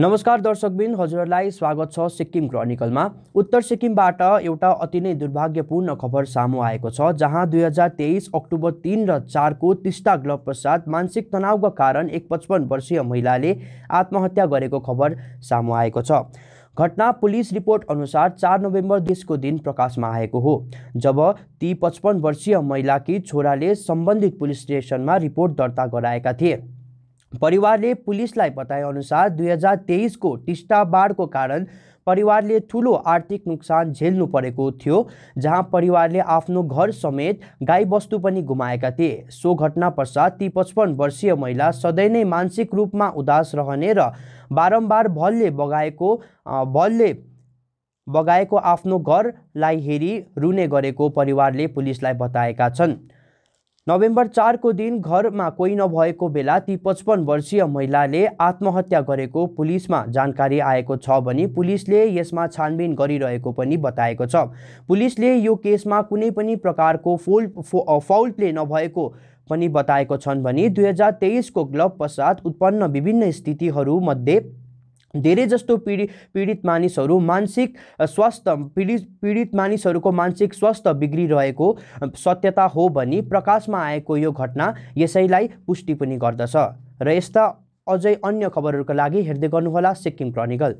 नमस्कार दर्शकबिन हजुरहरूलाई स्वागत छ सिक्किम क्रनिकलमा उत्तर सिक्किमबाट एउटा अति नै दुर्भाग्यपूर्ण खबर सामु आएको छ जहाँ दुई हजार तेइस अक्टोबर तिन र चारको तिस्ता ग्लब पश्चात मानसिक तनावका कारण एक पचपन्न वर्षीय महिलाले आत्महत्या गरेको खबर सामु आएको छ घटना पुलिस रिपोर्ट अनुसार चार नोभेम्बर देशको दिन प्रकाशमा आएको हो जब ती पचपन्न वर्षीय महिलाकी छोराले सम्बन्धित पुलिस स्टेसनमा रिपोर्ट दर्ता गराएका थिए परिवारले पुलिसलाई बताएअनुसार दुई हजार तेइसको टिस्टा बाढको कारण परिवारले ठुलो आर्थिक नोक्सान झेल्नु परेको थियो जहाँ परिवारले आफ्नो घर समेत गाईबस्तु पनि गुमाएका थिए सो घटना पश्चात ती पचपन्न वर्षीय महिला सधैँ नै मानसिक रूपमा उदास रहने र बारम्बार भलले बगाएको भलले बगाएको आफ्नो घरलाई हेरी रुने गरेको परिवारले पुलिसलाई बताएका छन् नोभेम्बर चारको दिन घरमा कोही नभएको बेला ती पचपन्न वर्षीय महिलाले आत्महत्या गरेको पुलिसमा जानकारी आएको छ भने पुलिसले यसमा छानबिन गरिरहेको पनि बताएको छ पुलिसले यो केसमा कुनै पनि प्रकारको फोल फाउल प्ले नभएको पनि बताएको छन् भने दुई हजार तेइसको ग्लब पश्चात उत्पन्न विभिन्न स्थितिहरूमध्ये धेरै जस्तो पीडित पीडित मानिसहरू मानसिक स्वास्थ्य पीडित पीडित मानिसहरूको मानसिक स्वास्थ्य बिग्रिरहेको सत्यता हो भनी प्रकाशमा आएको यो घटना यसैलाई पुष्टि पनि गर्दछ र यस्ता अझै अन्य खबरहरूका लागि हेर्दै गर्नुहोला सिक्किम क्रनिकल